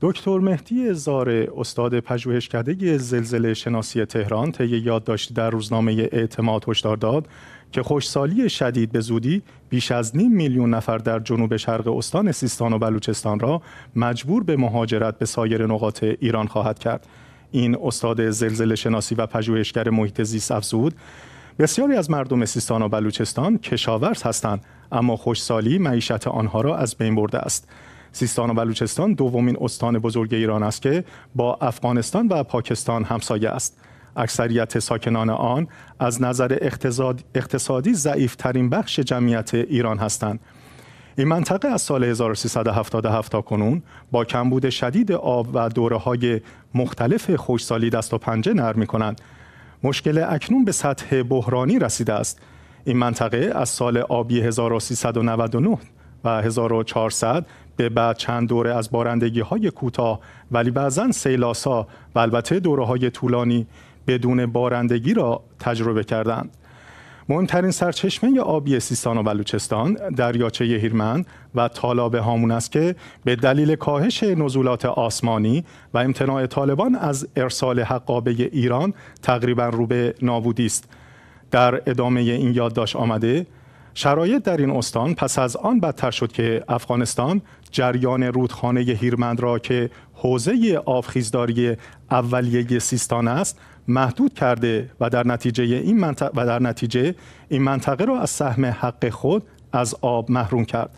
دکتر مهدی زار استاد پژوهشکده زلزله شناسی تهران طی یادداشتی در روزنامه اعتماد هشدار داد که خوشسالی شدید به زودی بیش از نیم میلیون نفر در جنوب شرق استان سیستان و بلوچستان را مجبور به مهاجرت به سایر نقاط ایران خواهد کرد این استاد زلزله شناسی و پژوهشگر محیط زیست افزود بسیاری از مردم سیستان و بلوچستان کشاورز هستند اما خوشسالی معیشت آنها را از بین برده است سیستان و بلوچستان دومین استان بزرگ ایران است که با افغانستان و پاکستان همسایه است اکثریت ساکنان آن از نظر اقتصادی ضعیف ترین بخش جمعیت ایران هستند این منطقه از سال 1377 تا کنون با کمبود شدید آب و دوره های مختلف خوشسالی دست و پنجه نرم کنند. مشکل اکنون به سطح بحرانی رسیده است. این منطقه از سال آبی 1399 و 1400 به بعد چند دوره از بارندگی های کوتاه ولی بعضا سیلاسا و البته دوره های طولانی بدون بارندگی را تجربه کردند. مهمترین سرچشمه آبی سیستان و بلوچستان دریاچه هیرمند و تالاب هامون است که به دلیل کاهش نزولات آسمانی و امتناع طالبان از ارسال حقابه ایران تقریبا رو به نابودی است در ادامه این یادداشت آمده شرایط در این استان پس از آن بدتر شد که افغانستان جریان رودخانه هیرمند را که حوزه آبخیزداری اولیه سیستان است محدود کرده و در نتیجه این منطقه و در نتیجه این منطقه را از سهم حق خود از آب محروم کرد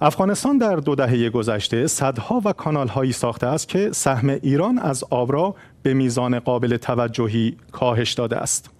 افغانستان در دو دهه گذشته صدها و کانال هایی ساخته است که سهم ایران از آب را به میزان قابل توجهی کاهش داده است